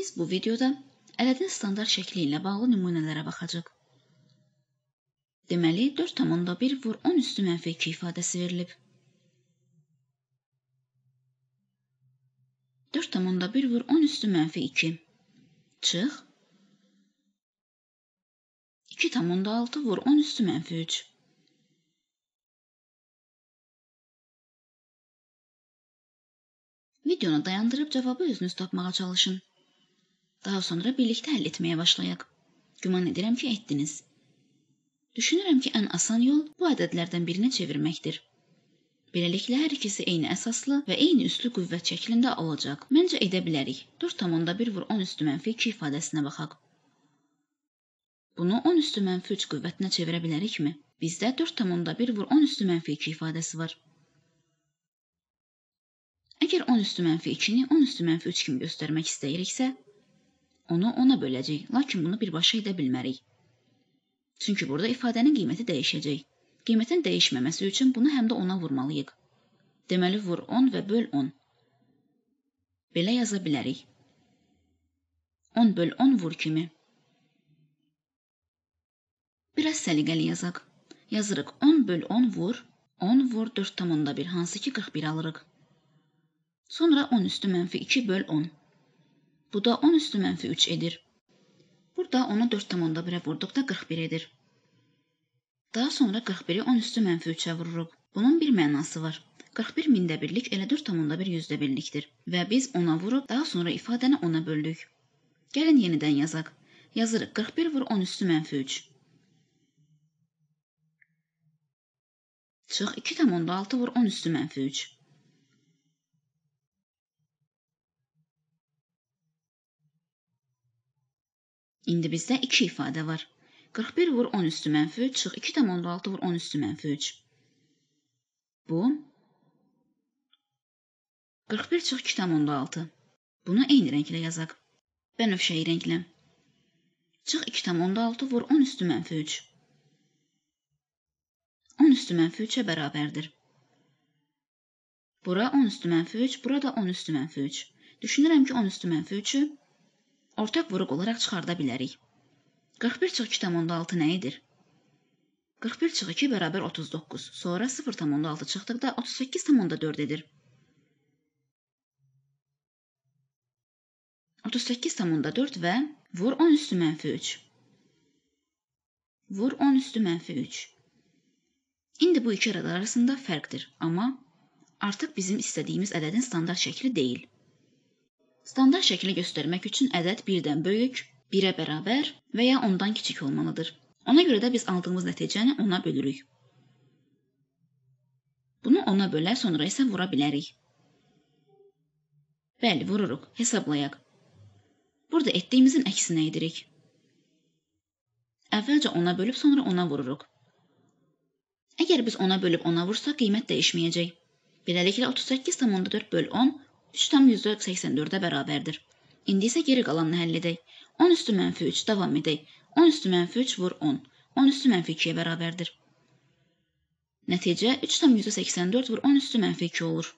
Biz bu videoda ədədin standart şəkli ilə bağlı nümunələrə baxacağıq. Deməli, 4,1 vur 10 üstü mənfi 2 ifadəsi verilib. 4,1 vur 10 üstü mənfi 2. Çıx. 2,6 vur 10 üstü mənfi 3. Videonu dayandırıb cavabı özünüz tapmağa çalışın. Daha sonra birlikdə həll etməyə başlayaq. Güman edirəm ki, etdiniz. Düşünürəm ki, ən asan yol bu ədədlərdən birinə çevirməkdir. Beləliklə hər ikisi eyni əsaslı və eyni üslü qüvvət şəklində olacaq. Məncə edə bilərik. 4,1 vur 10 üstü mənfi 2 ifadəsinə baxaq. Bunu 10 üstü mənfi 3 qüvvətinə çevirə bilərikmi? Bizdə 4,1 vur 10 üstü mənfi 2 ifadəsi var. Əgər 10 üstü mənfi 2-ni 10 üstü mənfi 3 kimi göstərmək istəyiriksə, onu ona böləcək, lakin bunu birbaşa edə bilmərik. Çünki burada ifadənin qiyməti dəyişəcək. Qiymətin dəyişməməsi üçün bunu həm də ona vurmalıyıq. Deməli vur 10 və böl 10. Belə yaza bilərik. 10 böl 10 vur kimi. Biraz səliqəli yazaq. Yazırıq 10 böl 10 vur, 10 vur 4,1 hansı ki 41 alırıq. Sonra 10 üstü mənfi 2 böl 10. Bu da 10 üstü mənfi 3 edir. Burada 10-a 4,1-ə vurduqda 41 edir. Daha sonra 41-i 10 üstü mənfi 3-ə vururuq. Bunun bir mənası var. 41 mində birlik elə 4,1 yüzdə birlikdir və biz 10-a vurub daha sonra ifadəni 10-a böldük. Gəlin yenidən yazaq. Yazırıq 41 vur 10 üstü mənfi 3. Çıx 2,6 vur 10 üstü mənfi 3. İndi bizdə 2 ifadə var. 41 vur 10 üstü mənfi 3 çıx 2,6 vur 10 üstü mənfi 3. Bu 41 çıx 2,6. Bunu eyni rənglə yazaq. Bənövşəyi rənglə. Çıx 2,6 vur 10 üstü mənfi 3. 10 üstü mənfi 3-ə bərabərdir. Bura 10 üstü mənfi 3, burada 10 üstü mənfi 3. Düşünürəm ki, 10 üstü mənfi 3-ü ortaq vuruq olaraq çıxarda bilərik. 41 çıx 2,6 nə edir? 41 çıx 2 bərabər 39, sonra 0,6 çıxdıqda 38,4 edir. 38,4 və vur 10 üstü mənfi 3. Vur 10 üstü mənfi 3. İndi bu iki ədəd arasında fərqdir, amma artıq bizim istədiyimiz ədədin standart şəkli deyil. Standart şəkli göstərmək üçün ədəd birdən böyük, birə bərabər və ya ondan kiçik olmalıdır. Ona görə də biz aldığımız nəticəni ona bölürük. Bunu ona bölə, sonra isə vura bilərik. Bəli, vururuq. Hesablayaq. Burada etdiyimizin əksinə edirik. Əvvəlcə ona bölüb, sonra ona vururuq. Əgər biz ona bölüb ona vursaq, qiymət dəyişməyəcək. Beləliklə 38,4 böl 10 3,84-ə bərabərdir. İndi isə geri qalanını həll edək. 10 üstü mənfi 3 davam edək. 10 üstü mənfi 3 vur 10. 10 üstü mənfi 2-yə bərabərdir. Nəticə 3,84 vur 10 üstü mənfi 2 olur.